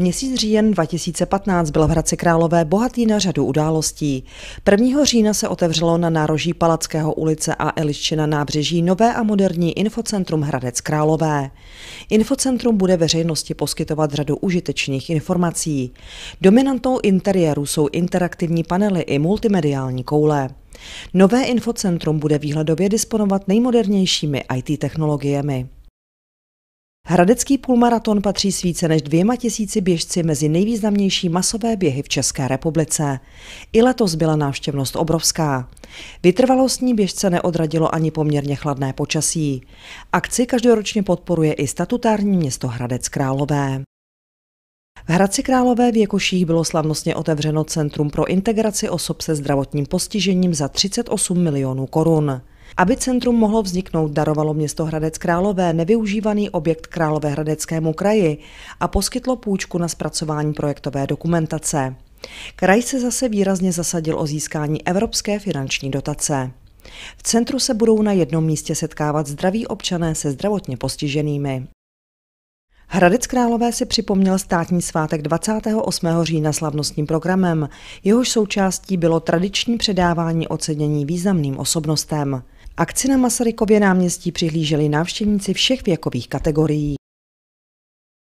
Měsíc říjen 2015 byl v Hradci Králové bohatý na řadu událostí. 1. října se otevřelo na nároží Palackého ulice a Eliščina nábřeží nové a moderní infocentrum Hradec Králové. Infocentrum bude veřejnosti poskytovat řadu užitečných informací. Dominantou interiéru jsou interaktivní panely i multimediální koule. Nové infocentrum bude výhledově disponovat nejmodernějšími IT technologiemi. Hradecký půlmaraton patří s více než dvěma tisíci běžci mezi nejvýznamnější masové běhy v České republice. I letos byla návštěvnost obrovská. Vytrvalostní běžce neodradilo ani poměrně chladné počasí. Akci každoročně podporuje i statutární město Hradec Králové. V Hradci Králové v Jekoších bylo slavnostně otevřeno Centrum pro integraci osob se zdravotním postižením za 38 milionů korun. Aby centrum mohlo vzniknout, darovalo město Hradec Králové nevyužívaný objekt Královéhradeckému kraji a poskytlo půjčku na zpracování projektové dokumentace. Kraj se zase výrazně zasadil o získání evropské finanční dotace. V centru se budou na jednom místě setkávat zdraví občané se zdravotně postiženými. Hradec Králové si připomněl státní svátek 28. října slavnostním programem, jehož součástí bylo tradiční předávání ocenění významným osobnostem. Akci na Masarykově náměstí přihlíželi návštěvníci všech věkových kategorií.